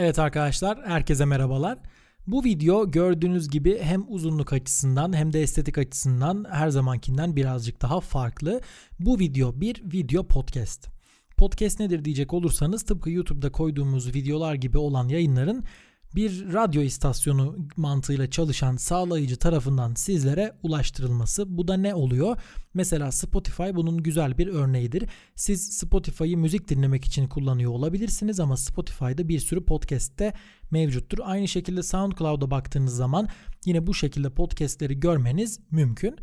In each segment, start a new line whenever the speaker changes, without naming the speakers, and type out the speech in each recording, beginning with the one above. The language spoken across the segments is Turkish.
Evet arkadaşlar herkese merhabalar. Bu video gördüğünüz gibi hem uzunluk açısından hem de estetik açısından her zamankinden birazcık daha farklı. Bu video bir video podcast. Podcast nedir diyecek olursanız tıpkı YouTube'da koyduğumuz videolar gibi olan yayınların bir radyo istasyonu mantığıyla çalışan sağlayıcı tarafından sizlere ulaştırılması. Bu da ne oluyor? Mesela Spotify bunun güzel bir örneğidir. Siz Spotify'ı müzik dinlemek için kullanıyor olabilirsiniz ama Spotify'da bir sürü podcast de mevcuttur. Aynı şekilde SoundCloud'a baktığınız zaman yine bu şekilde podcast'leri görmeniz mümkün.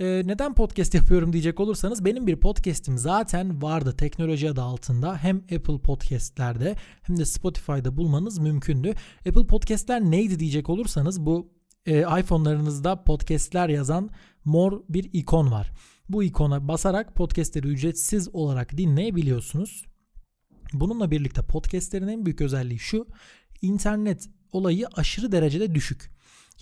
Ee, neden podcast yapıyorum diyecek olursanız benim bir podcast'im zaten vardı teknoloji adı altında. Hem Apple Podcast'lerde hem de Spotify'da bulmanız mümkündü. Apple Podcast'ler neydi diyecek olursanız bu e, iPhone'larınızda podcast'ler yazan mor bir ikon var. Bu ikona basarak podcast'leri ücretsiz olarak dinleyebiliyorsunuz. Bununla birlikte podcast'lerin en büyük özelliği şu. internet olayı aşırı derecede düşük.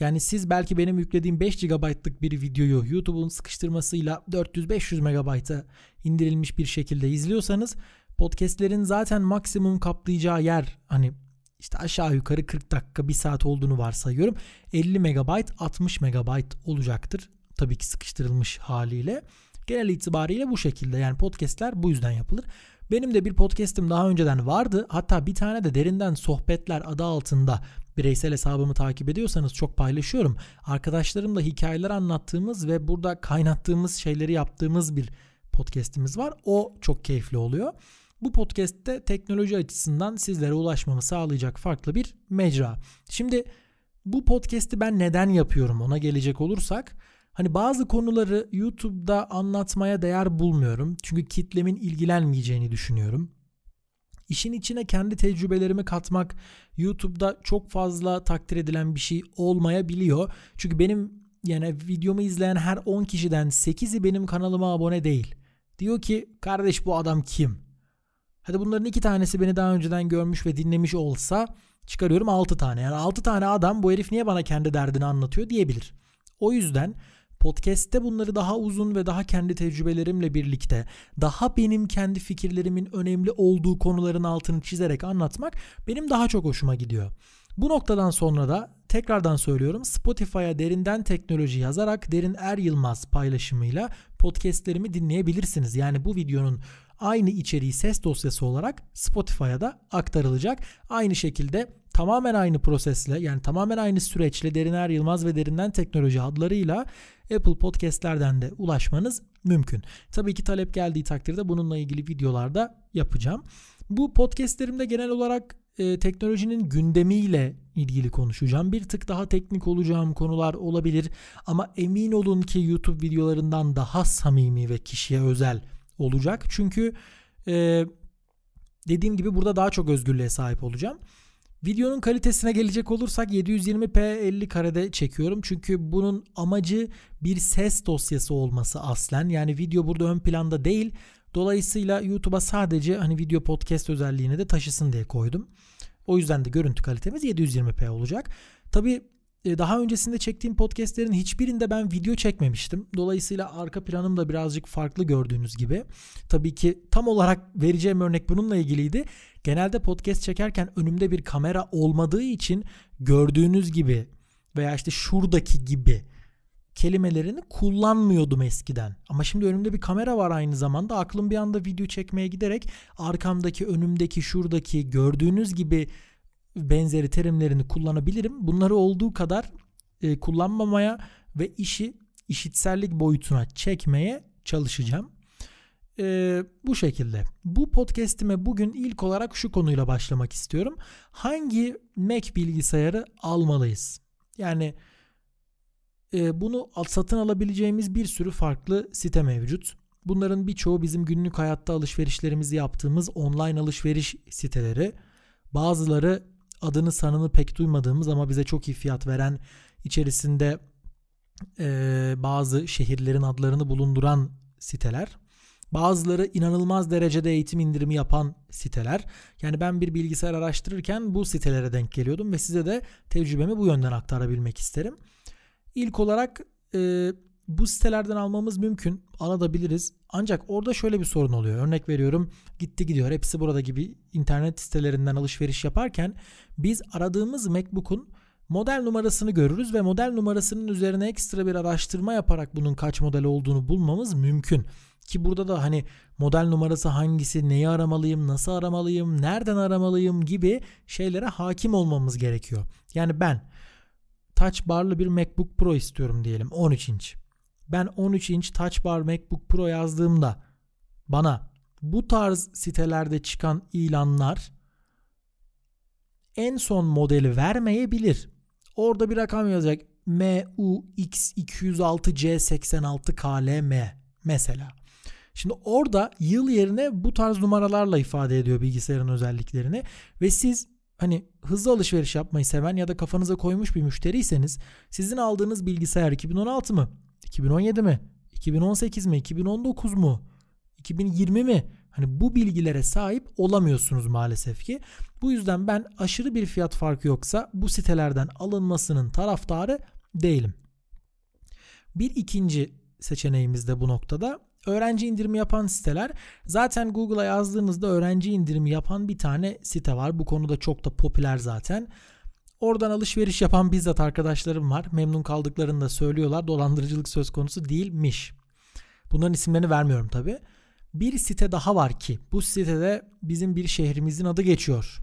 Yani siz belki benim yüklediğim 5 GB'lık bir videoyu YouTube'un sıkıştırmasıyla 400-500 MB'a indirilmiş bir şekilde izliyorsanız podcastlerin zaten maksimum kaplayacağı yer hani işte aşağı yukarı 40 dakika 1 saat olduğunu varsayıyorum. 50 MB 60 MB olacaktır. Tabii ki sıkıştırılmış haliyle. Genel itibariyle bu şekilde yani podcastler bu yüzden yapılır. Benim de bir podcast'im daha önceden vardı. Hatta bir tane de derinden sohbetler adı altında bireysel hesabımı takip ediyorsanız çok paylaşıyorum. Arkadaşlarımla hikayeler anlattığımız ve burada kaynattığımız şeyleri yaptığımız bir podcast'imiz var. O çok keyifli oluyor. Bu podcast'te teknoloji açısından sizlere ulaşmamı sağlayacak farklı bir mecra. Şimdi bu podcast'i ben neden yapıyorum ona gelecek olursak hani bazı konuları YouTube'da anlatmaya değer bulmuyorum. Çünkü kitlemin ilgilenmeyeceğini düşünüyorum. İşin içine kendi tecrübelerimi katmak YouTube'da çok fazla takdir edilen bir şey olmayabiliyor. Çünkü benim yani videomu izleyen her 10 kişiden 8'i benim kanalıma abone değil. Diyor ki kardeş bu adam kim? Hadi bunların iki tanesi beni daha önceden görmüş ve dinlemiş olsa çıkarıyorum 6 tane. Yani 6 tane adam bu herif niye bana kendi derdini anlatıyor diyebilir. O yüzden Podcast'te bunları daha uzun ve daha kendi tecrübelerimle birlikte, daha benim kendi fikirlerimin önemli olduğu konuların altını çizerek anlatmak benim daha çok hoşuma gidiyor. Bu noktadan sonra da tekrardan söylüyorum Spotify'a derinden teknoloji yazarak Derin Er Yılmaz paylaşımıyla podcastlerimi dinleyebilirsiniz. Yani bu videonun aynı içeriği ses dosyası olarak Spotify'a da aktarılacak. Aynı şekilde tamamen aynı prosesle yani tamamen aynı süreçle Deriner Yılmaz ve Derinden Teknoloji adlarıyla Apple Podcast'lerden de ulaşmanız mümkün. Tabii ki talep geldiği takdirde bununla ilgili videolarda yapacağım. Bu podcastlerimde genel olarak e, teknolojinin gündemiyle ilgili konuşacağım. Bir tık daha teknik olacağım konular olabilir ama emin olun ki YouTube videolarından daha samimi ve kişiye özel olacak. Çünkü e, dediğim gibi burada daha çok özgürlüğe sahip olacağım. Videonun kalitesine gelecek olursak 720p 50 karede çekiyorum. Çünkü bunun amacı bir ses dosyası olması aslen. Yani video burada ön planda değil. Dolayısıyla YouTube'a sadece hani video podcast özelliğini de taşısın diye koydum. O yüzden de görüntü kalitemiz 720p olacak. Tabi e, daha öncesinde çektiğim podcastlerin hiçbirinde ben video çekmemiştim. Dolayısıyla arka planım da birazcık farklı gördüğünüz gibi. Tabii ki tam olarak vereceğim örnek bununla ilgiliydi. Genelde podcast çekerken önümde bir kamera olmadığı için gördüğünüz gibi veya işte şuradaki gibi kelimelerini kullanmıyordum eskiden. Ama şimdi önümde bir kamera var aynı zamanda. Aklım bir anda video çekmeye giderek arkamdaki, önümdeki, şuradaki gördüğünüz gibi benzeri terimlerini kullanabilirim. Bunları olduğu kadar e, kullanmamaya ve işi işitsellik boyutuna çekmeye çalışacağım. E, bu şekilde. Bu podcast'ime bugün ilk olarak şu konuyla başlamak istiyorum. Hangi Mac bilgisayarı almalıyız? Yani e, bunu satın alabileceğimiz bir sürü farklı site mevcut. Bunların birçoğu bizim günlük hayatta alışverişlerimizi yaptığımız online alışveriş siteleri. Bazıları adını sanını pek duymadığımız ama bize çok iyi fiyat veren içerisinde e, bazı şehirlerin adlarını bulunduran siteler. Bazıları inanılmaz derecede eğitim indirimi yapan siteler. Yani ben bir bilgisayar araştırırken bu sitelere denk geliyordum ve size de tecrübemi bu yönden aktarabilmek isterim. İlk olarak e, bu sitelerden almamız mümkün. Alabiliriz. Ancak orada şöyle bir sorun oluyor. Örnek veriyorum gitti gidiyor hepsi burada gibi internet sitelerinden alışveriş yaparken biz aradığımız MacBook'un model numarasını görürüz ve model numarasının üzerine ekstra bir araştırma yaparak bunun kaç model olduğunu bulmamız mümkün. Ki burada da hani model numarası hangisi, neyi aramalıyım, nasıl aramalıyım, nereden aramalıyım gibi şeylere hakim olmamız gerekiyor. Yani ben touch barlı bir MacBook Pro istiyorum diyelim 13 inç ben 13 inç Touch Bar MacBook Pro yazdığımda bana bu tarz sitelerde çıkan ilanlar en son modeli vermeyebilir. Orada bir rakam yazacak. MUX206C86KLM mesela. Şimdi orada yıl yerine bu tarz numaralarla ifade ediyor bilgisayarın özelliklerini ve siz hani hızlı alışveriş yapmayı seven ya da kafanıza koymuş bir müşteriyseniz sizin aldığınız bilgisayar 2016 mı? 2017 mi? 2018 mi? 2019 mu? 2020 mi? Hani bu bilgilere sahip olamıyorsunuz maalesef ki. Bu yüzden ben aşırı bir fiyat farkı yoksa bu sitelerden alınmasının taraftarı değilim. Bir ikinci seçeneğimiz de bu noktada öğrenci indirimi yapan siteler zaten Google'a yazdığınızda öğrenci indirimi yapan bir tane site var. Bu konuda çok da popüler zaten. Oradan alışveriş yapan bizzat arkadaşlarım var. Memnun kaldıklarını da söylüyorlar. Dolandırıcılık söz konusu değilmiş. Bunların isimlerini vermiyorum tabi. Bir site daha var ki bu sitede bizim bir şehrimizin adı geçiyor.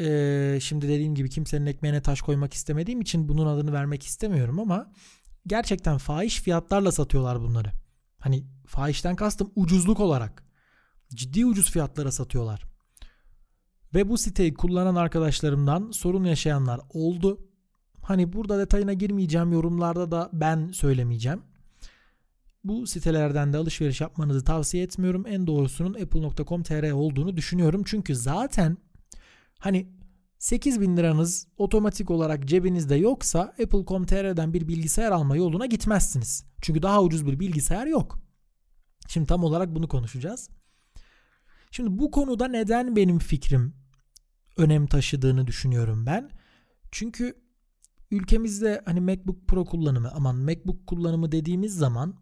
Ee, şimdi dediğim gibi kimsenin ekmeğine taş koymak istemediğim için bunun adını vermek istemiyorum ama gerçekten fahiş fiyatlarla satıyorlar bunları. Hani fahişten kastım ucuzluk olarak. Ciddi ucuz fiyatlara satıyorlar. Ve bu siteyi kullanan arkadaşlarımdan sorun yaşayanlar oldu. Hani burada detayına girmeyeceğim. Yorumlarda da ben söylemeyeceğim. Bu sitelerden de alışveriş yapmanızı tavsiye etmiyorum. En doğrusunun apple.com.tr olduğunu düşünüyorum. Çünkü zaten hani 8 bin liranız otomatik olarak cebinizde yoksa apple.com.tr'den bir bilgisayar alma yoluna gitmezsiniz. Çünkü daha ucuz bir bilgisayar yok. Şimdi tam olarak bunu konuşacağız. Şimdi bu konuda neden benim fikrim önem taşıdığını düşünüyorum ben. Çünkü ülkemizde hani MacBook Pro kullanımı aman MacBook kullanımı dediğimiz zaman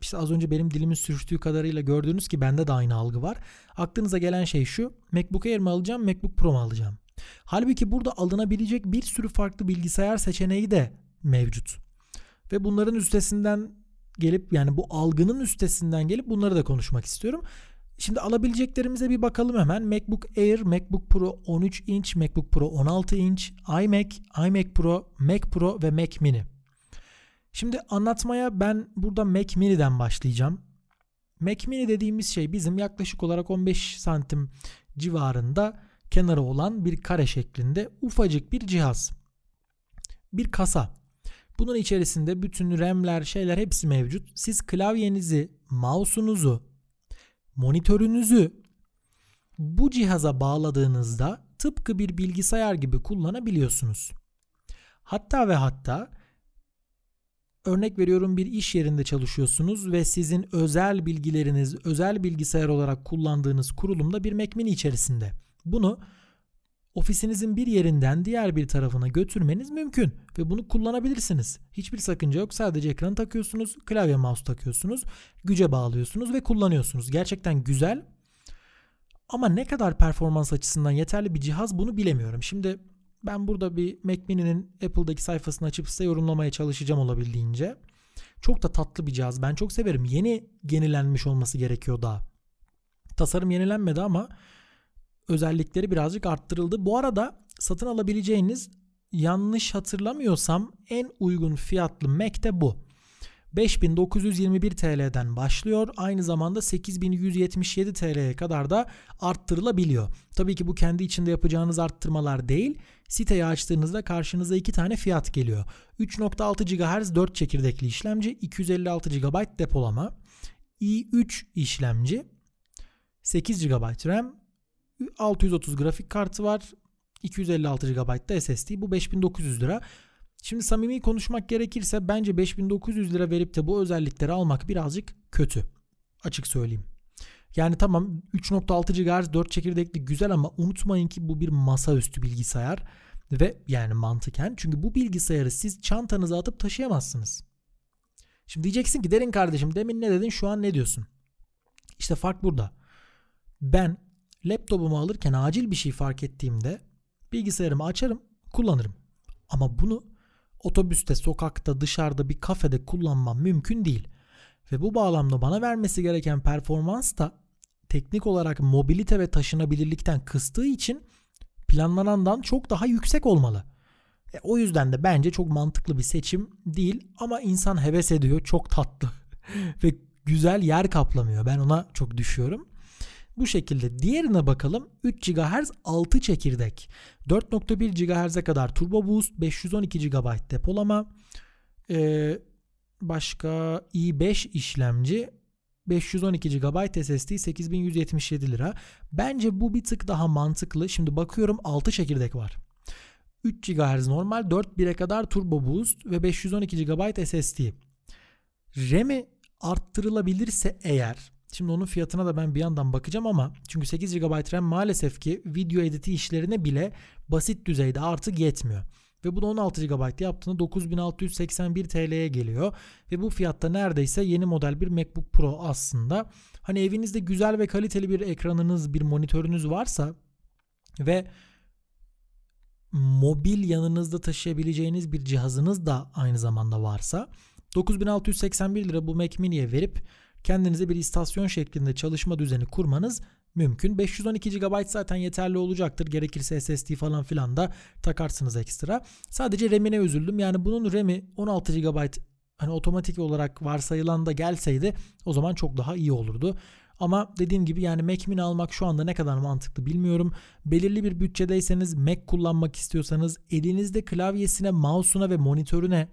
işte az önce benim dilimin sürçtüğü kadarıyla gördüğünüz ki bende de aynı algı var. Aklınıza gelen şey şu MacBook Air mi alacağım MacBook Pro mu alacağım? Halbuki burada alınabilecek bir sürü farklı bilgisayar seçeneği de mevcut. Ve bunların üstesinden gelip yani bu algının üstesinden gelip bunları da konuşmak istiyorum. Şimdi alabileceklerimize bir bakalım hemen. MacBook Air, MacBook Pro 13 inç, MacBook Pro 16 inç, iMac, iMac Pro, Mac Pro ve Mac Mini. Şimdi anlatmaya ben burada Mac Mini'den başlayacağım. Mac Mini dediğimiz şey bizim yaklaşık olarak 15 santim civarında kenarı olan bir kare şeklinde ufacık bir cihaz. Bir kasa. Bunun içerisinde bütün RAM'ler şeyler hepsi mevcut. Siz klavyenizi, mouse'unuzu monitörünüzü bu cihaza bağladığınızda tıpkı bir bilgisayar gibi kullanabiliyorsunuz. Hatta ve hatta örnek veriyorum bir iş yerinde çalışıyorsunuz ve sizin özel bilgileriniz özel bilgisayar olarak kullandığınız kurulumda bir Mac Mini içerisinde. Bunu ofisinizin bir yerinden diğer bir tarafına götürmeniz mümkün ve bunu kullanabilirsiniz. Hiçbir sakınca yok. Sadece ekran takıyorsunuz, klavye mouse takıyorsunuz, güce bağlıyorsunuz ve kullanıyorsunuz. Gerçekten güzel. Ama ne kadar performans açısından yeterli bir cihaz bunu bilemiyorum. Şimdi ben burada bir Mac Mini'nin Apple'daki sayfasını açıp size yorumlamaya çalışacağım olabildiğince. Çok da tatlı bir cihaz. Ben çok severim. Yeni yenilenmiş olması gerekiyor daha. Tasarım yenilenmedi ama özellikleri birazcık arttırıldı. Bu arada satın alabileceğiniz yanlış hatırlamıyorsam en uygun fiyatlı Mac de bu. 5921 TL'den başlıyor. Aynı zamanda 8177 TL'ye kadar da arttırılabiliyor. Tabii ki bu kendi içinde yapacağınız arttırmalar değil. Siteyi açtığınızda karşınıza iki tane fiyat geliyor. 3.6 GHz 4 çekirdekli işlemci, 256 GB depolama, i3 işlemci, 8 GB RAM, 630 grafik kartı var. 256 GB da SSD. Bu 5900 lira. Şimdi samimi konuşmak gerekirse bence 5900 lira verip de bu özellikleri almak birazcık kötü. Açık söyleyeyim. Yani tamam 3.6 GHz 4 çekirdekli güzel ama unutmayın ki bu bir masaüstü bilgisayar ve yani mantıken çünkü bu bilgisayarı siz çantanıza atıp taşıyamazsınız. Şimdi diyeceksin ki derin kardeşim demin ne dedin şu an ne diyorsun? İşte fark burada. Ben Laptopumu alırken acil bir şey fark ettiğimde bilgisayarımı açarım, kullanırım. Ama bunu otobüste, sokakta, dışarıda bir kafede kullanmam mümkün değil. Ve bu bağlamda bana vermesi gereken performans da teknik olarak mobilite ve taşınabilirlikten kıstığı için planlanandan çok daha yüksek olmalı. E, o yüzden de bence çok mantıklı bir seçim değil ama insan heves ediyor çok tatlı ve güzel yer kaplamıyor. Ben ona çok düşüyorum. Bu şekilde. Diğerine bakalım. 3 GHz 6 çekirdek. 4.1 GHz'e kadar turbo boost. 512 GB depolama. Ee, başka i5 işlemci. 512 GB SSD 8177 lira. Bence bu bir tık daha mantıklı. Şimdi bakıyorum 6 çekirdek var. 3 GHz normal 4 1'e kadar turbo boost ve 512 GB SSD. RAM'i arttırılabilirse eğer Şimdi onun fiyatına da ben bir yandan bakacağım ama çünkü 8 GB RAM maalesef ki video editi işlerine bile basit düzeyde artık yetmiyor. Ve bu da 16 GB yaptığında 9681 TL'ye geliyor. Ve bu fiyatta neredeyse yeni model bir MacBook Pro aslında. Hani evinizde güzel ve kaliteli bir ekranınız, bir monitörünüz varsa ve mobil yanınızda taşıyabileceğiniz bir cihazınız da aynı zamanda varsa 9681 lira bu Mac Mini'ye verip kendinize bir istasyon şeklinde çalışma düzeni kurmanız mümkün. 512 GB zaten yeterli olacaktır. Gerekirse SSD falan filan da takarsınız ekstra. Sadece RAM'ine üzüldüm. Yani bunun RAM'i 16 GB hani otomatik olarak varsayılan da gelseydi o zaman çok daha iyi olurdu. Ama dediğim gibi yani Mac mini almak şu anda ne kadar mantıklı bilmiyorum. Belirli bir bütçedeyseniz Mac kullanmak istiyorsanız elinizde klavyesine, mouse'una ve monitörüne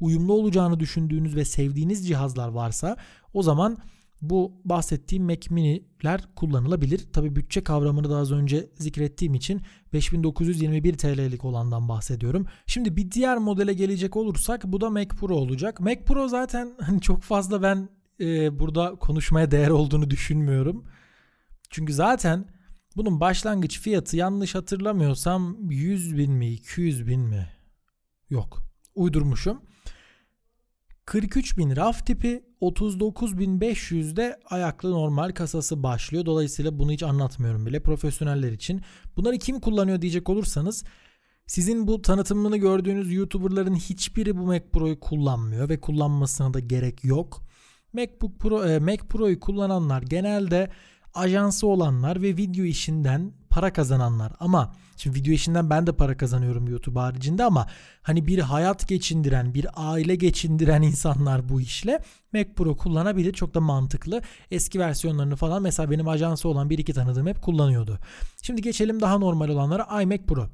uyumlu olacağını düşündüğünüz ve sevdiğiniz cihazlar varsa o zaman bu bahsettiğim Mac Mini'ler kullanılabilir. Tabi bütçe kavramını daha az önce zikrettiğim için 5921 TL'lik olandan bahsediyorum. Şimdi bir diğer modele gelecek olursak bu da Mac Pro olacak. Mac Pro zaten hani çok fazla ben e, burada konuşmaya değer olduğunu düşünmüyorum. Çünkü zaten bunun başlangıç fiyatı yanlış hatırlamıyorsam 100 bin mi 200 bin mi? Yok uydurmuşum. 43.000 raf tipi 39.500'de ayaklı normal kasası başlıyor. Dolayısıyla bunu hiç anlatmıyorum bile profesyoneller için. Bunları kim kullanıyor diyecek olursanız sizin bu tanıtımını gördüğünüz YouTuber'ların hiçbiri bu Mac Pro'yu kullanmıyor ve kullanmasına da gerek yok. MacBook Pro, e, Mac Pro'yu kullananlar genelde ajansı olanlar ve video işinden para kazananlar ama şimdi video işinden ben de para kazanıyorum YouTube haricinde ama hani bir hayat geçindiren, bir aile geçindiren insanlar bu işle Mac Pro kullanabilir. Çok da mantıklı. Eski versiyonlarını falan mesela benim ajansı olan bir iki tanıdığım hep kullanıyordu. Şimdi geçelim daha normal olanlara iMac Pro.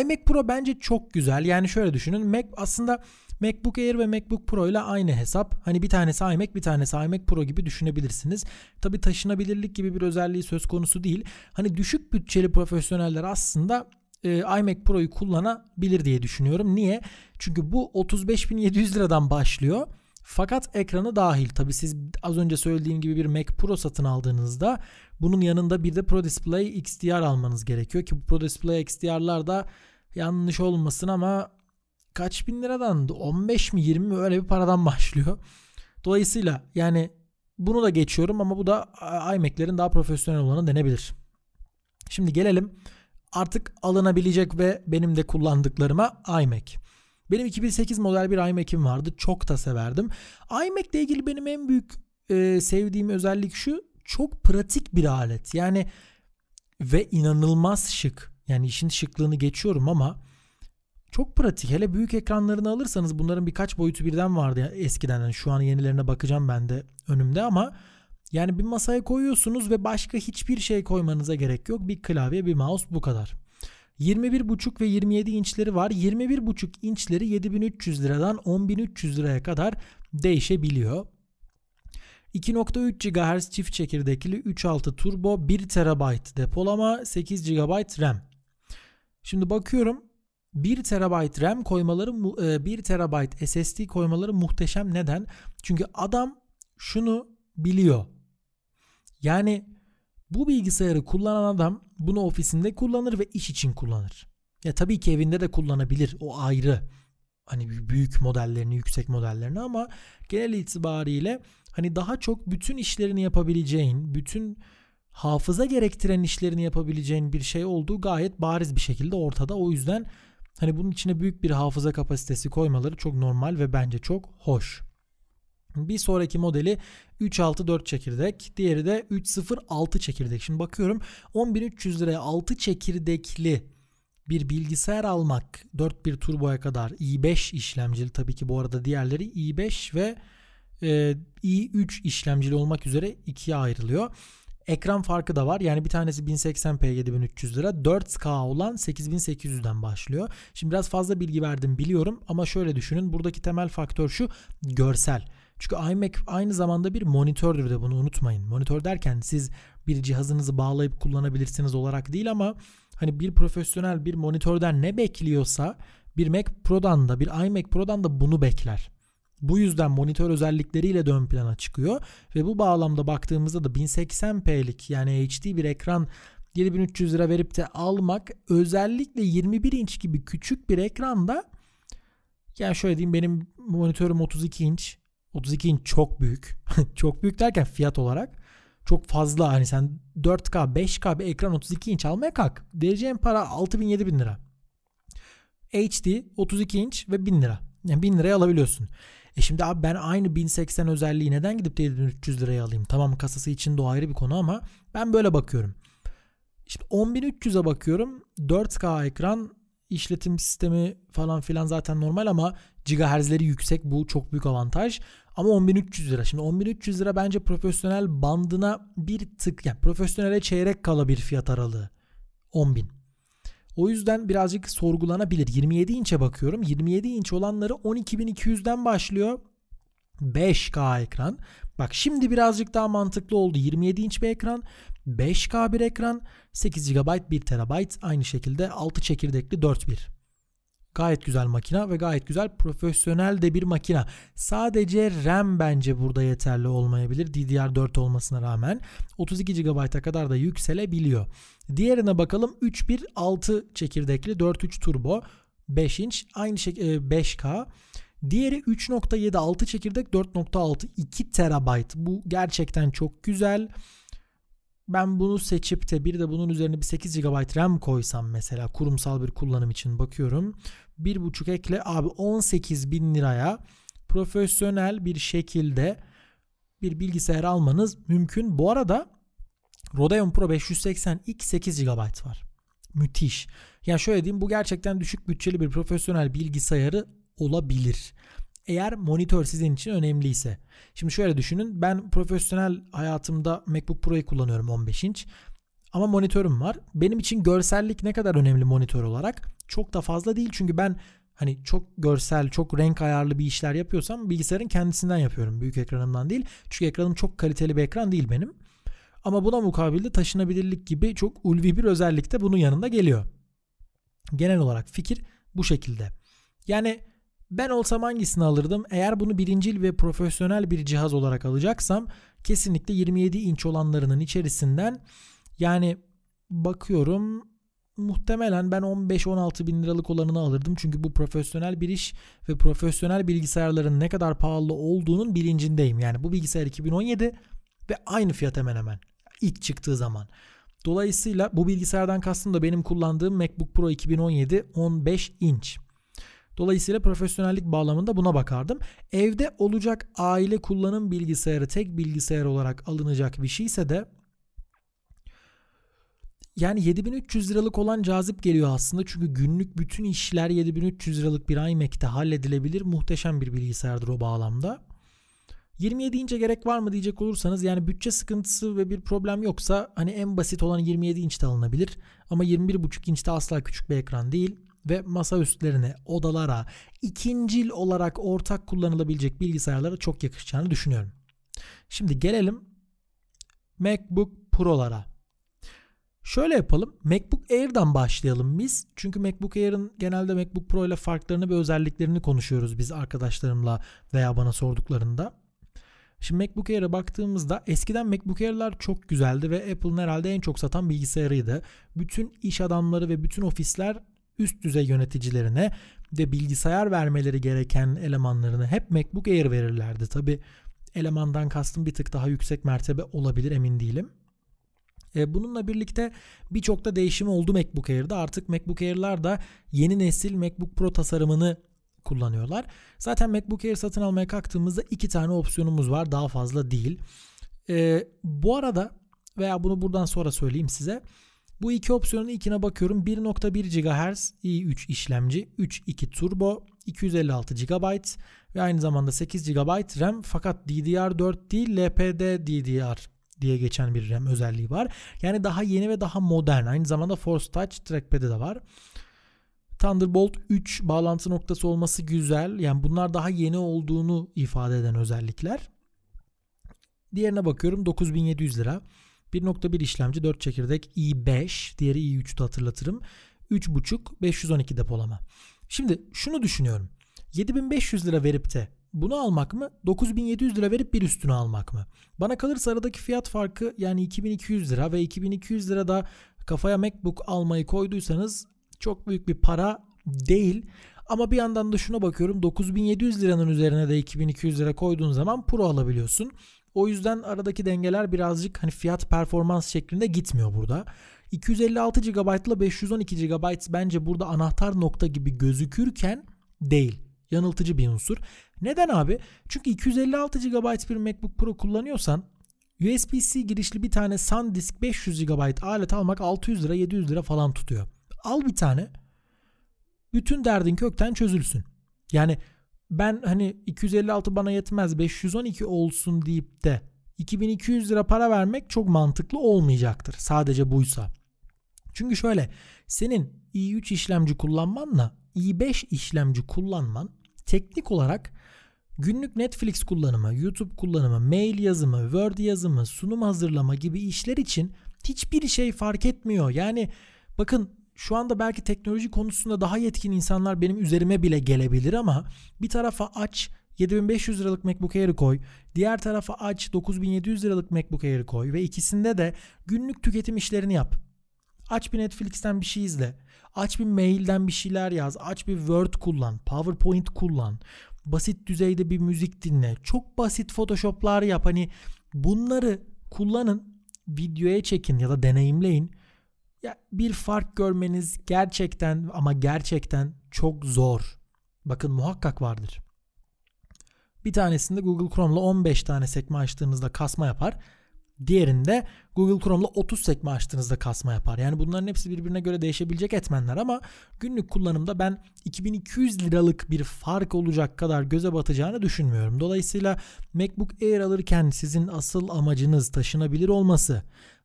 iMac Pro bence çok güzel. Yani şöyle düşünün. Mac aslında MacBook Air ve MacBook Pro ile aynı hesap. Hani bir tanesi iMac bir tanesi iMac Pro gibi düşünebilirsiniz. Tabi taşınabilirlik gibi bir özelliği söz konusu değil. Hani düşük bütçeli profesyoneller aslında e, iMac Pro'yu kullanabilir diye düşünüyorum. Niye? Çünkü bu 35.700 liradan başlıyor. Fakat ekranı dahil. Tabi siz az önce söylediğim gibi bir Mac Pro satın aldığınızda bunun yanında bir de Pro Display XDR almanız gerekiyor ki bu Pro Display XDR'lar da yanlış olmasın ama kaç bin liradan 15 mi 20 mi öyle bir paradan başlıyor. Dolayısıyla yani bunu da geçiyorum ama bu da iMac'lerin daha profesyonel olanı denebilir. Şimdi gelelim artık alınabilecek ve benim de kullandıklarıma iMac. Benim 2008 model bir iMac'im vardı. Çok da severdim. iMac ilgili benim en büyük e, sevdiğim özellik şu. Çok pratik bir alet. Yani ve inanılmaz şık. Yani işin şıklığını geçiyorum ama çok pratik. Hele büyük ekranlarını alırsanız bunların birkaç boyutu birden vardı ya eskiden. Yani şu an yenilerine bakacağım ben de önümde ama yani bir masaya koyuyorsunuz ve başka hiçbir şey koymanıza gerek yok. Bir klavye, bir mouse bu kadar. 21,5 ve 27 inçleri var. 21,5 inçleri 7300 liradan 10300 liraya kadar değişebiliyor. 2.3 GHz çift çekirdekli 3.6 turbo 1 TB depolama 8 GB RAM. Şimdi bakıyorum 1 TB RAM koymaları 1 TB SSD koymaları muhteşem neden? Çünkü adam şunu biliyor. Yani bu bilgisayarı kullanan adam bunu ofisinde kullanır ve iş için kullanır. Ya tabii ki evinde de kullanabilir o ayrı. Hani büyük modellerini, yüksek modellerini ama genel itibariyle hani daha çok bütün işlerini yapabileceğin, bütün hafıza gerektiren işlerini yapabileceğin bir şey olduğu gayet bariz bir şekilde ortada. O yüzden Hani bunun içine büyük bir hafıza kapasitesi koymaları çok normal ve bence çok hoş. Bir sonraki modeli 364 çekirdek, diğeri de 306 çekirdek. Şimdi bakıyorum 11300 liraya 6 çekirdekli bir bilgisayar almak 4 bir turboya kadar i5 işlemcili tabii ki bu arada diğerleri i5 ve e, i3 işlemcili olmak üzere ikiye ayrılıyor. Ekran farkı da var. Yani bir tanesi 1080p 7300 lira. 4K olan 8800'den başlıyor. Şimdi biraz fazla bilgi verdim biliyorum ama şöyle düşünün. Buradaki temel faktör şu görsel. Çünkü iMac aynı zamanda bir monitördür de bunu unutmayın. Monitör derken siz bir cihazınızı bağlayıp kullanabilirsiniz olarak değil ama hani bir profesyonel bir monitörden ne bekliyorsa bir Mac Pro'dan da bir iMac Pro'dan da bunu bekler. Bu yüzden monitör özellikleriyle de ön plana çıkıyor ve bu bağlamda baktığımızda da 1080p'lik yani HD bir ekran 7300 lira verip de almak özellikle 21 inç gibi küçük bir ekranda yani şöyle diyeyim benim monitörüm 32 inç 32 inç çok büyük. çok büyük derken fiyat olarak çok fazla hani sen 4K 5K bir ekran 32 inç almaya kalk. Vereceğin para 6000-7000 lira. HD 32 inç ve 1000 lira. Yani 1000 liraya alabiliyorsun. E şimdi abi ben aynı 1080 özelliği neden gidip de 7300 liraya alayım? Tamam kasası için de ayrı bir konu ama ben böyle bakıyorum. Şimdi 10300'e bakıyorum. 4K ekran işletim sistemi falan filan zaten normal ama gigahertzleri yüksek bu çok büyük avantaj. Ama 10300 lira. Şimdi 10300 lira bence profesyonel bandına bir tık yani profesyonele çeyrek kala bir fiyat aralığı. 10.000. O yüzden birazcık sorgulanabilir. 27 inçe bakıyorum. 27 inç olanları 12200'den başlıyor. 5K ekran. Bak şimdi birazcık daha mantıklı oldu. 27 inç bir ekran, 5K bir ekran, 8 GB 1 TB aynı şekilde 6 çekirdekli 4.1. Gayet güzel makina ve gayet güzel profesyonel de bir makina. Sadece RAM bence burada yeterli olmayabilir DDR4 olmasına rağmen. 32 GB'a kadar da yükselebiliyor. Diğerine bakalım 3.1.6 çekirdekli 4.3 turbo 5 inç aynı şekilde 5K. Diğeri 3.7 6 çekirdek 4.6 2 terabayt. Bu gerçekten çok güzel. Ben bunu seçip de bir de bunun üzerine bir 8 GB RAM koysam mesela kurumsal bir kullanım için bakıyorum. 1,5 ekle abi 18 bin liraya profesyonel bir şekilde bir bilgisayar almanız mümkün. Bu arada Radeon Pro 580 x 8 GB var. Müthiş. Ya yani şöyle diyeyim bu gerçekten düşük bütçeli bir profesyonel bilgisayarı olabilir. Eğer monitör sizin için önemliyse. Şimdi şöyle düşünün. Ben profesyonel hayatımda MacBook Pro'yu kullanıyorum 15 inç. Ama monitörüm var. Benim için görsellik ne kadar önemli monitör olarak? Çok da fazla değil çünkü ben hani çok görsel, çok renk ayarlı bir işler yapıyorsam bilgisayarın kendisinden yapıyorum. Büyük ekranımdan değil. Çünkü ekranım çok kaliteli bir ekran değil benim. Ama buna mukabilde taşınabilirlik gibi çok ulvi bir özellik de bunun yanında geliyor. Genel olarak fikir bu şekilde. Yani ben olsam hangisini alırdım? Eğer bunu birincil ve profesyonel bir cihaz olarak alacaksam kesinlikle 27 inç olanlarının içerisinden yani bakıyorum muhtemelen ben 15-16 bin liralık olanını alırdım. Çünkü bu profesyonel bir iş ve profesyonel bilgisayarların ne kadar pahalı olduğunun bilincindeyim. Yani bu bilgisayar 2017 ve aynı fiyat hemen hemen ilk çıktığı zaman. Dolayısıyla bu bilgisayardan kastım da benim kullandığım MacBook Pro 2017 15 inç. Dolayısıyla profesyonellik bağlamında buna bakardım. Evde olacak aile kullanım bilgisayarı tek bilgisayar olarak alınacak bir şeyse de yani 7300 liralık olan cazip geliyor aslında çünkü günlük bütün işler 7300 liralık bir iMac'te halledilebilir. Muhteşem bir bilgisayardır o bağlamda. 27 ince gerek var mı diyecek olursanız yani bütçe sıkıntısı ve bir problem yoksa hani en basit olan 27 inçte alınabilir. Ama 21,5 inç de asla küçük bir ekran değil ve masa üstlerine, odalara, ikincil olarak ortak kullanılabilecek bilgisayarlara çok yakışacağını düşünüyorum. Şimdi gelelim MacBook Pro'lara. Şöyle yapalım. MacBook Air'dan başlayalım biz. Çünkü MacBook Air'ın genelde MacBook Pro ile farklarını ve özelliklerini konuşuyoruz biz arkadaşlarımla veya bana sorduklarında. Şimdi MacBook Air'e baktığımızda eskiden MacBook Air'lar çok güzeldi ve Apple'ın herhalde en çok satan bilgisayarıydı. Bütün iş adamları ve bütün ofisler üst düzey yöneticilerine de bilgisayar vermeleri gereken elemanlarını hep MacBook Air verirlerdi. Tabi elemandan kastım bir tık daha yüksek mertebe olabilir emin değilim. E, bununla birlikte birçok da değişim oldu MacBook Air'da. Artık MacBook Air'lar da yeni nesil MacBook Pro tasarımını kullanıyorlar. Zaten MacBook Air satın almaya kalktığımızda iki tane opsiyonumuz var. Daha fazla değil. Ee, bu arada veya bunu buradan sonra söyleyeyim size. Bu iki opsiyonun ikine bakıyorum. 1.1 GHz i3 işlemci, 3.2 turbo, 256 GB ve aynı zamanda 8 GB RAM fakat DDR4 değil LPD DDR diye geçen bir RAM özelliği var. Yani daha yeni ve daha modern. Aynı zamanda Force Touch trackpad'i de var. Thunderbolt 3 bağlantı noktası olması güzel. Yani bunlar daha yeni olduğunu ifade eden özellikler. Diğerine bakıyorum 9700 lira. 1.1 işlemci 4 çekirdek i5 diğeri i3'tü hatırlatırım. 3.5 512 depolama. Şimdi şunu düşünüyorum. 7500 lira verip de bunu almak mı? 9700 lira verip bir üstünü almak mı? Bana kalırsa aradaki fiyat farkı yani 2200 lira ve 2200 lira da kafaya MacBook almayı koyduysanız çok büyük bir para değil. Ama bir yandan da şuna bakıyorum 9700 liranın üzerine de 2200 lira koyduğun zaman Pro alabiliyorsun. O yüzden aradaki dengeler birazcık hani fiyat performans şeklinde gitmiyor burada. 256 GB ile 512 GB bence burada anahtar nokta gibi gözükürken değil yanıltıcı bir unsur. Neden abi? Çünkü 256 GB bir MacBook Pro kullanıyorsan USB-C girişli bir tane SanDisk 500 GB alet almak 600 lira 700 lira falan tutuyor. Al bir tane. Bütün derdin kökten çözülsün. Yani ben hani 256 bana yetmez 512 olsun deyip de 2200 lira para vermek çok mantıklı olmayacaktır. Sadece buysa. Çünkü şöyle senin i3 işlemci kullanmanla i5 işlemci kullanman teknik olarak günlük Netflix kullanımı, YouTube kullanımı, mail yazımı, Word yazımı, sunum hazırlama gibi işler için hiçbir şey fark etmiyor. Yani bakın şu anda belki teknoloji konusunda daha yetkin insanlar benim üzerime bile gelebilir ama bir tarafa aç 7500 liralık MacBook Air'ı koy. Diğer tarafa aç 9700 liralık MacBook Air'ı koy ve ikisinde de günlük tüketim işlerini yap. Aç bir Netflix'ten bir şey izle. Aç bir mailden bir şeyler yaz. Aç bir Word kullan. PowerPoint kullan. Basit düzeyde bir müzik dinle. Çok basit Photoshop'lar yap. Hani bunları kullanın. Videoya çekin ya da deneyimleyin. Ya bir fark görmeniz gerçekten ama gerçekten çok zor. Bakın muhakkak vardır. Bir tanesinde Google Chrome'la 15 tane sekme açtığınızda kasma yapar. Diğerinde Google Chrome'la 30 sekme açtığınızda kasma yapar. Yani bunların hepsi birbirine göre değişebilecek etmenler ama günlük kullanımda ben 2200 liralık bir fark olacak kadar göze batacağını düşünmüyorum. Dolayısıyla MacBook Air alırken sizin asıl amacınız taşınabilir olması,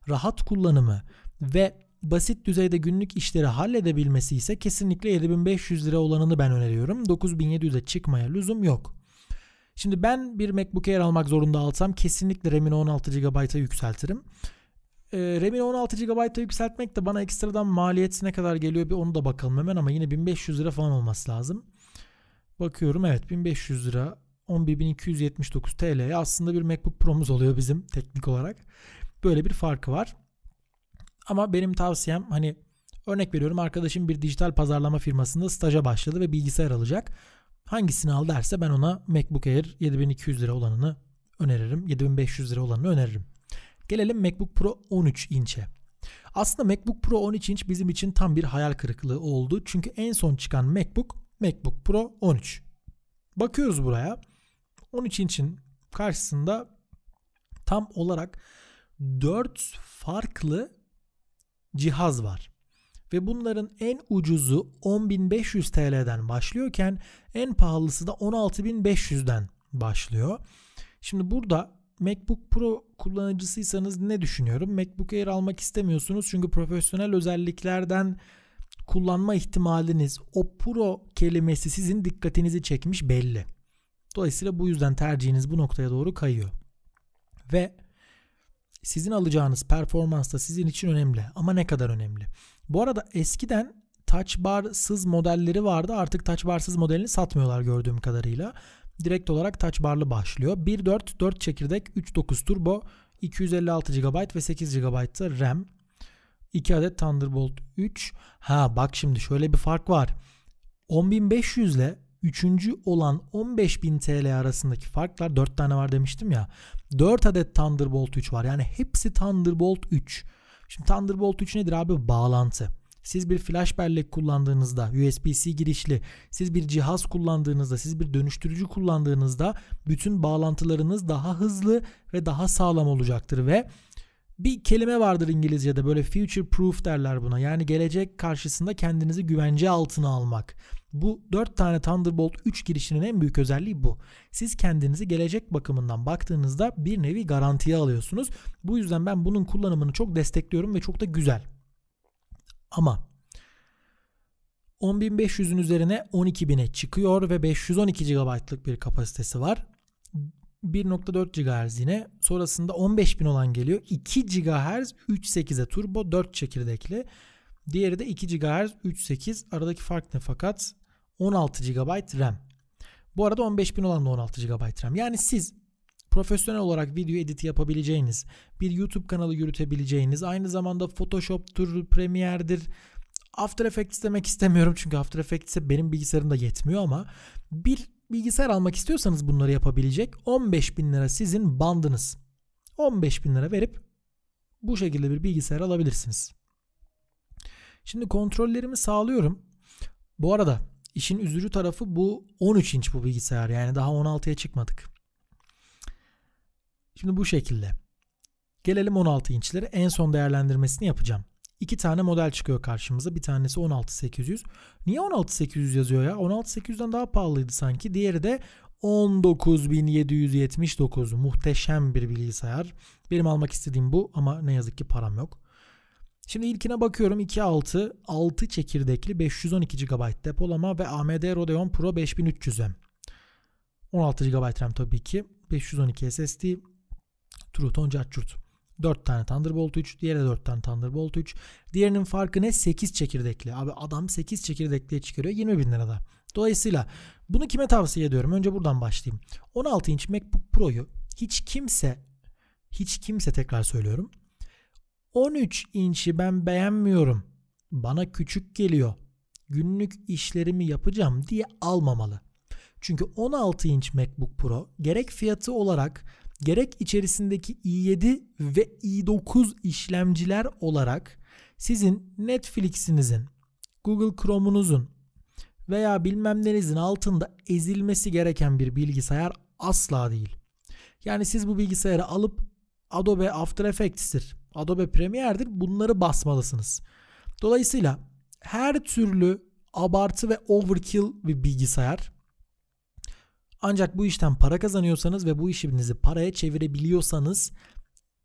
rahat kullanımı ve basit düzeyde günlük işleri halledebilmesi ise kesinlikle 7500 lira olanını ben öneriyorum. 9700'e çıkmaya lüzum yok. Şimdi ben bir MacBook Air almak zorunda alsam kesinlikle RAM'ini 16 GB'a yükseltirim. E, RAM'ini 16 GB'a yükseltmek de bana ekstradan maliyeti ne kadar geliyor bir onu da bakalım hemen ama yine 1500 lira falan olması lazım. Bakıyorum evet 1500 lira 11.279 TL'ye aslında bir MacBook Pro'muz oluyor bizim teknik olarak. Böyle bir farkı var. Ama benim tavsiyem hani örnek veriyorum arkadaşım bir dijital pazarlama firmasında staja başladı ve bilgisayar alacak. Hangisini al derse ben ona MacBook Air 7200 lira olanını öneririm. 7500 lira olanını öneririm. Gelelim MacBook Pro 13 inçe. Aslında MacBook Pro 13 inç bizim için tam bir hayal kırıklığı oldu. Çünkü en son çıkan MacBook MacBook Pro 13. Bakıyoruz buraya. 13 inçin karşısında tam olarak 4 farklı cihaz var ve bunların en ucuzu 10.500 TL'den başlıyorken en pahalısı da 16.500'den başlıyor. Şimdi burada MacBook Pro kullanıcısıysanız ne düşünüyorum? MacBook Air almak istemiyorsunuz çünkü profesyonel özelliklerden kullanma ihtimaliniz o Pro kelimesi sizin dikkatinizi çekmiş belli. Dolayısıyla bu yüzden tercihiniz bu noktaya doğru kayıyor. Ve sizin alacağınız performans da sizin için önemli ama ne kadar önemli? Bu arada eskiden touch barsız modelleri vardı. Artık touch barsız modelini satmıyorlar gördüğüm kadarıyla. Direkt olarak touch barlı başlıyor. 1.4 4 çekirdek 3.9 turbo 256 GB ve 8 GB RAM. 2 adet Thunderbolt 3. Ha bak şimdi şöyle bir fark var. 10500 ile 3. olan 15000 TL arasındaki farklar 4 tane var demiştim ya. 4 adet Thunderbolt 3 var. Yani hepsi Thunderbolt 3. Şimdi Thunderbolt 3 nedir abi? Bağlantı. Siz bir flash bellek kullandığınızda, USB-C girişli, siz bir cihaz kullandığınızda, siz bir dönüştürücü kullandığınızda bütün bağlantılarınız daha hızlı ve daha sağlam olacaktır ve bir kelime vardır İngilizce'de böyle future proof derler buna. Yani gelecek karşısında kendinizi güvence altına almak. Bu 4 tane Thunderbolt 3 girişinin en büyük özelliği bu. Siz kendinizi gelecek bakımından baktığınızda bir nevi garantiye alıyorsunuz. Bu yüzden ben bunun kullanımını çok destekliyorum ve çok da güzel. Ama 10.500'ün üzerine 12.000'e çıkıyor ve 512 GB'lık bir kapasitesi var. 1.4 GHz yine. Sonrasında 15000 olan geliyor. 2 GHz 3.8'e turbo 4 çekirdekli. Diğeri de 2 GHz 3.8. Aradaki fark ne fakat? 16 GB RAM. Bu arada 15000 olan da 16 GB RAM. Yani siz profesyonel olarak video editi yapabileceğiniz, bir YouTube kanalı yürütebileceğiniz, aynı zamanda Photoshop'tur, Premiere'dir, After Effects demek istemiyorum çünkü After Effects'e benim bilgisayarım da yetmiyor ama bir bilgisayar almak istiyorsanız bunları yapabilecek 15 bin lira sizin bandınız. 15 bin lira verip bu şekilde bir bilgisayar alabilirsiniz. Şimdi kontrollerimi sağlıyorum. Bu arada işin üzücü tarafı bu 13 inç bu bilgisayar yani daha 16'ya çıkmadık. Şimdi bu şekilde. Gelelim 16 inçlere en son değerlendirmesini yapacağım iki tane model çıkıyor karşımıza. Bir tanesi 16800. Niye 16800 yazıyor ya? 16800'den daha pahalıydı sanki. Diğeri de 19779 muhteşem bir bilgisayar. Benim almak istediğim bu ama ne yazık ki param yok. Şimdi ilkine bakıyorum 2.6 6 çekirdekli 512 GB depolama ve AMD Radeon Pro 5300M. 16 GB RAM tabii ki. 512 SSD. Truton Carchurt. 4 tane Thunderbolt 3, diğeri de 4 tane Thunderbolt 3. Diğerinin farkı ne? 8 çekirdekli. Abi adam 8 çekirdekliye çıkarıyor 20 bin lirada. Dolayısıyla bunu kime tavsiye ediyorum? Önce buradan başlayayım. 16 inç MacBook Pro'yu hiç kimse hiç kimse tekrar söylüyorum. 13 inçi ben beğenmiyorum. Bana küçük geliyor. Günlük işlerimi yapacağım diye almamalı. Çünkü 16 inç MacBook Pro gerek fiyatı olarak gerek içerisindeki i7 ve i9 işlemciler olarak sizin Netflix'inizin, Google Chrome'unuzun veya bilmem nenizin altında ezilmesi gereken bir bilgisayar asla değil. Yani siz bu bilgisayarı alıp Adobe After Effects'tir, Adobe Premiere'dir bunları basmalısınız. Dolayısıyla her türlü abartı ve overkill bir bilgisayar ancak bu işten para kazanıyorsanız ve bu işinizi paraya çevirebiliyorsanız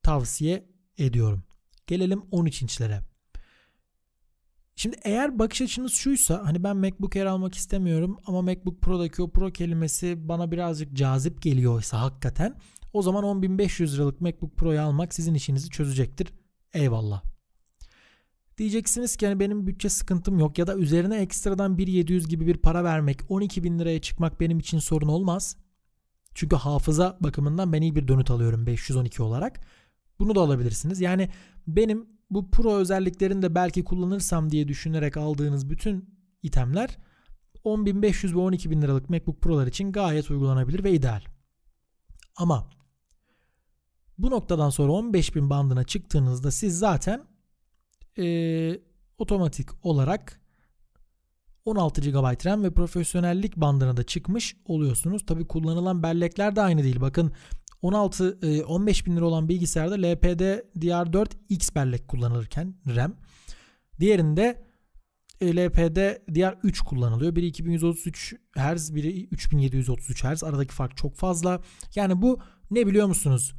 tavsiye ediyorum. Gelelim 13 inçlere. Şimdi eğer bakış açınız şuysa hani ben MacBook Air almak istemiyorum ama MacBook Pro'daki o Pro kelimesi bana birazcık cazip geliyorsa hakikaten o zaman 10500 liralık MacBook Pro'yu almak sizin işinizi çözecektir. Eyvallah. Diyeceksiniz ki hani benim bütçe sıkıntım yok ya da üzerine ekstradan 1.700 gibi bir para vermek 12 bin liraya çıkmak benim için sorun olmaz. Çünkü hafıza bakımından ben iyi bir dönüt alıyorum 512 olarak. Bunu da alabilirsiniz. Yani benim bu pro özelliklerini de belki kullanırsam diye düşünerek aldığınız bütün itemler 10.500 ve 12.000 liralık MacBook Pro'lar için gayet uygulanabilir ve ideal. Ama bu noktadan sonra 15.000 bandına çıktığınızda siz zaten e, otomatik olarak 16 GB RAM ve profesyonellik bandına da çıkmış oluyorsunuz. Tabi kullanılan bellekler de aynı değil. Bakın 16 e, 15 bin lira olan bilgisayarda LpD dr 4 X bellek kullanılırken RAM. Diğerinde LpD diğer 3 kullanılıyor. Biri 2133 Hz, biri 3733 Hz. Aradaki fark çok fazla. Yani bu ne biliyor musunuz?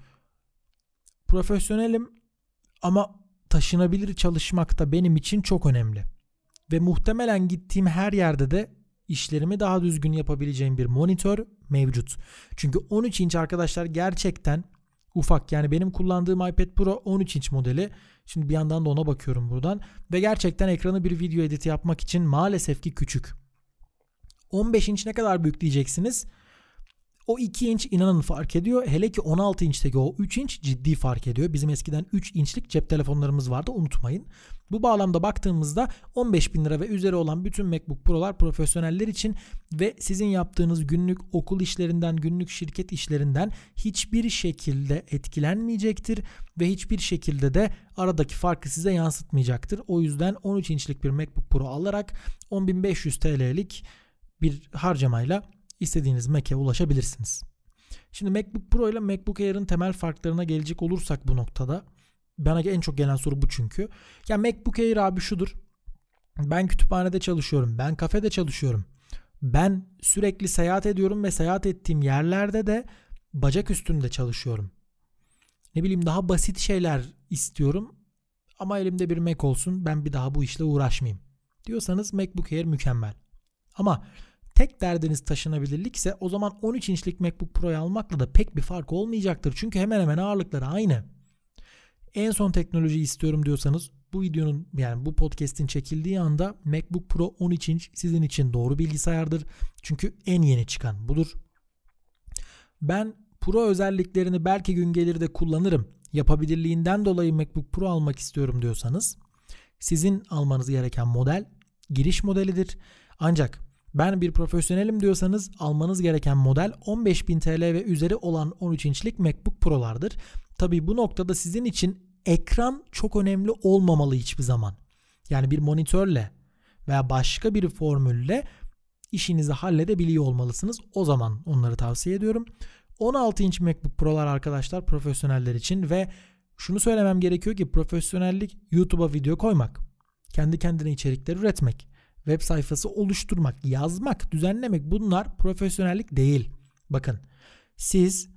Profesyonelim ama taşınabilir çalışmak da benim için çok önemli. Ve muhtemelen gittiğim her yerde de işlerimi daha düzgün yapabileceğim bir monitör mevcut. Çünkü 13 inç arkadaşlar gerçekten ufak. Yani benim kullandığım iPad Pro 13 inç modeli. Şimdi bir yandan da ona bakıyorum buradan. Ve gerçekten ekranı bir video editi yapmak için maalesef ki küçük. 15 inç ne kadar büyük diyeceksiniz. O 2 inç inanın fark ediyor. Hele ki 16 inçteki o 3 inç ciddi fark ediyor. Bizim eskiden 3 inçlik cep telefonlarımız vardı unutmayın. Bu bağlamda baktığımızda 15 bin lira ve üzeri olan bütün MacBook Pro'lar profesyoneller için ve sizin yaptığınız günlük okul işlerinden, günlük şirket işlerinden hiçbir şekilde etkilenmeyecektir ve hiçbir şekilde de aradaki farkı size yansıtmayacaktır. O yüzden 13 inçlik bir MacBook Pro alarak 10.500 TL'lik bir harcamayla istediğiniz Mac'e ulaşabilirsiniz. Şimdi MacBook Pro ile MacBook Air'ın temel farklarına gelecek olursak bu noktada bana en çok gelen soru bu çünkü. Ya MacBook Air abi şudur. Ben kütüphanede çalışıyorum. Ben kafede çalışıyorum. Ben sürekli seyahat ediyorum ve seyahat ettiğim yerlerde de bacak üstünde çalışıyorum. Ne bileyim daha basit şeyler istiyorum ama elimde bir Mac olsun ben bir daha bu işle uğraşmayayım diyorsanız MacBook Air mükemmel. Ama Tek derdiniz taşınabilirlik ise o zaman 13 inçlik MacBook Pro'yu almakla da pek bir fark olmayacaktır. Çünkü hemen hemen ağırlıkları aynı. En son teknoloji istiyorum diyorsanız bu videonun yani bu podcast'in çekildiği anda MacBook Pro 13 inç sizin için doğru bilgisayardır. Çünkü en yeni çıkan budur. Ben Pro özelliklerini belki gün gelir de kullanırım. Yapabilirliğinden dolayı MacBook Pro almak istiyorum diyorsanız sizin almanız gereken model giriş modelidir. Ancak ben bir profesyonelim diyorsanız almanız gereken model 15.000 TL ve üzeri olan 13 inçlik MacBook Pro'lardır. Tabii bu noktada sizin için ekran çok önemli olmamalı hiçbir zaman. Yani bir monitörle veya başka bir formülle işinizi halledebiliyor olmalısınız. O zaman onları tavsiye ediyorum. 16 inç MacBook Pro'lar arkadaşlar profesyoneller için ve şunu söylemem gerekiyor ki profesyonellik YouTube'a video koymak. Kendi kendine içerikler üretmek web sayfası oluşturmak, yazmak, düzenlemek bunlar profesyonellik değil. Bakın siz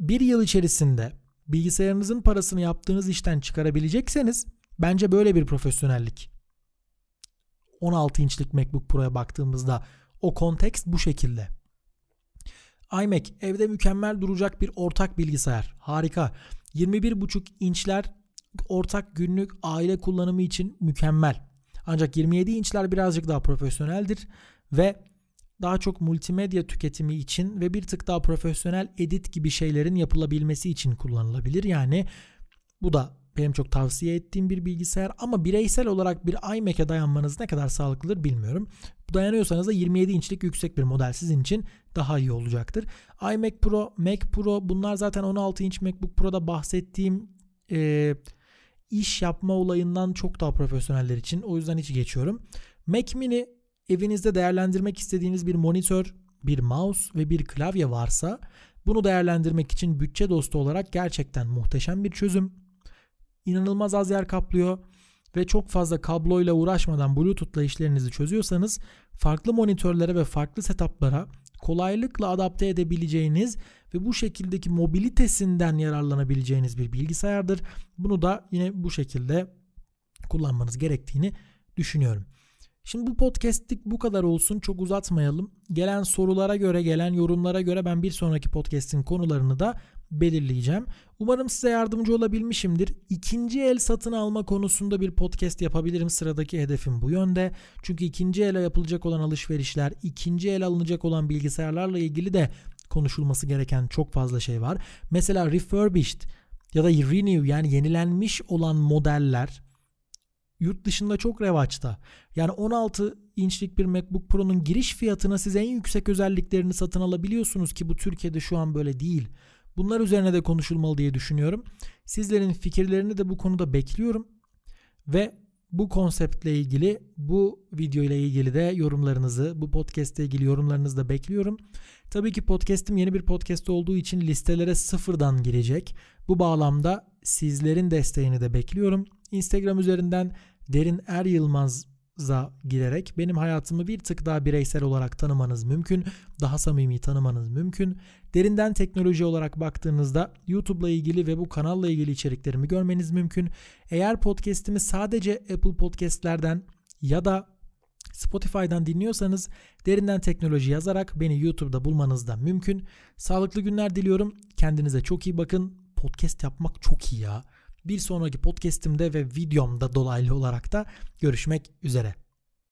bir yıl içerisinde bilgisayarınızın parasını yaptığınız işten çıkarabilecekseniz bence böyle bir profesyonellik. 16 inçlik MacBook Pro'ya baktığımızda o kontekst bu şekilde. iMac evde mükemmel duracak bir ortak bilgisayar. Harika. 21,5 inçler ortak günlük aile kullanımı için mükemmel. Ancak 27 inçler birazcık daha profesyoneldir ve daha çok multimedya tüketimi için ve bir tık daha profesyonel edit gibi şeylerin yapılabilmesi için kullanılabilir. Yani bu da benim çok tavsiye ettiğim bir bilgisayar ama bireysel olarak bir iMac'e dayanmanız ne kadar sağlıklıdır bilmiyorum. Dayanıyorsanız da 27 inçlik yüksek bir model sizin için daha iyi olacaktır. iMac Pro, Mac Pro bunlar zaten 16 inç MacBook Pro'da bahsettiğim ee, iş yapma olayından çok daha profesyoneller için. O yüzden hiç geçiyorum. Mac Mini evinizde değerlendirmek istediğiniz bir monitör, bir mouse ve bir klavye varsa bunu değerlendirmek için bütçe dostu olarak gerçekten muhteşem bir çözüm. İnanılmaz az yer kaplıyor ve çok fazla kabloyla uğraşmadan Bluetooth'la işlerinizi çözüyorsanız farklı monitörlere ve farklı setuplara kolaylıkla adapte edebileceğiniz ve bu şekildeki mobilitesinden yararlanabileceğiniz bir bilgisayardır. Bunu da yine bu şekilde kullanmanız gerektiğini düşünüyorum. Şimdi bu podcast'lik bu kadar olsun. Çok uzatmayalım. Gelen sorulara göre, gelen yorumlara göre ben bir sonraki podcast'in konularını da belirleyeceğim. Umarım size yardımcı olabilmişimdir. İkinci el satın alma konusunda bir podcast yapabilirim. Sıradaki hedefim bu yönde. Çünkü ikinci ele yapılacak olan alışverişler, ikinci el alınacak olan bilgisayarlarla ilgili de konuşulması gereken çok fazla şey var. Mesela refurbished ya da renew yani yenilenmiş olan modeller yurt dışında çok revaçta. Yani 16 inçlik bir MacBook Pro'nun giriş fiyatına siz en yüksek özelliklerini satın alabiliyorsunuz ki bu Türkiye'de şu an böyle değil. Bunlar üzerine de konuşulmalı diye düşünüyorum. Sizlerin fikirlerini de bu konuda bekliyorum. Ve bu konseptle ilgili, bu video ile ilgili de yorumlarınızı, bu podcast ile ilgili yorumlarınızı da bekliyorum. Tabii ki podcast'im yeni bir podcast olduğu için listelere sıfırdan girecek. Bu bağlamda sizlerin desteğini de bekliyorum. Instagram üzerinden Derin Er Yılmaz za girerek benim hayatımı bir tık daha bireysel olarak tanımanız mümkün. Daha samimi tanımanız mümkün. Derinden teknoloji olarak baktığınızda YouTube'la ilgili ve bu kanalla ilgili içeriklerimi görmeniz mümkün. Eğer podcast'imi sadece Apple Podcast'lerden ya da Spotify'dan dinliyorsanız derinden teknoloji yazarak beni YouTube'da bulmanız da mümkün. Sağlıklı günler diliyorum. Kendinize çok iyi bakın. Podcast yapmak çok iyi ya. Bir sonraki podcast'imde ve videomda dolaylı olarak da görüşmek üzere.